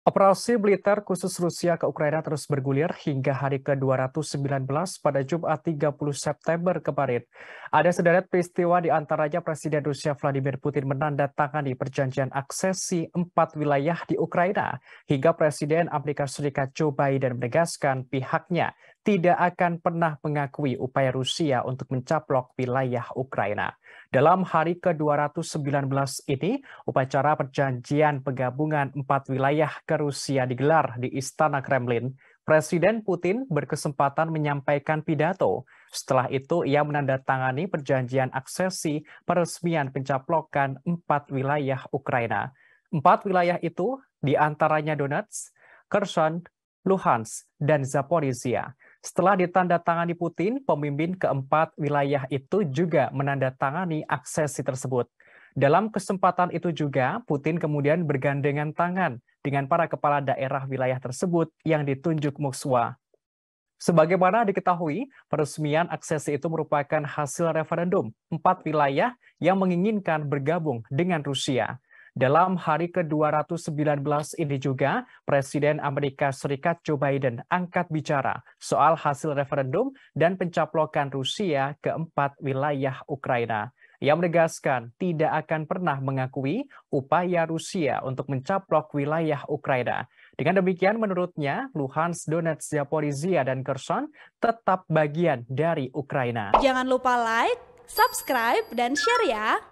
Operasi militer khusus Rusia ke Ukraina terus bergulir hingga hari ke-219 pada Jumat 30 September kemarin. Ada sederet peristiwa di antaranya Presiden Rusia Vladimir Putin menandatangani perjanjian aksesi empat wilayah di Ukraina, hingga Presiden Amerika Serikat Joe Biden menegaskan pihaknya tidak akan pernah mengakui upaya Rusia untuk mencaplok wilayah Ukraina. Dalam hari ke-219 ini, upacara perjanjian penggabungan empat wilayah ke Rusia digelar di Istana Kremlin. Presiden Putin berkesempatan menyampaikan pidato. Setelah itu, ia menandatangani perjanjian aksesi peresmian pencaplokan empat wilayah Ukraina. Empat wilayah itu diantaranya Donetsk, Kherson, Luhansk, dan Zaporizhia. Setelah ditandatangani Putin, pemimpin keempat wilayah itu juga menandatangani aksesi tersebut. Dalam kesempatan itu juga, Putin kemudian bergandengan tangan dengan para kepala daerah wilayah tersebut yang ditunjuk Moskwa. Sebagaimana diketahui, peresmian aksesi itu merupakan hasil referendum empat wilayah yang menginginkan bergabung dengan Rusia. Dalam hari ke-219 ini juga, Presiden Amerika Serikat Joe Biden angkat bicara soal hasil referendum dan pencaplokan Rusia ke empat wilayah Ukraina. Ia menegaskan tidak akan pernah mengakui upaya Rusia untuk mencaplok wilayah Ukraina. Dengan demikian, menurutnya, Luhansk, Donetsk, Zaporizhia, dan Kherson tetap bagian dari Ukraina. Jangan lupa like, subscribe, dan share ya!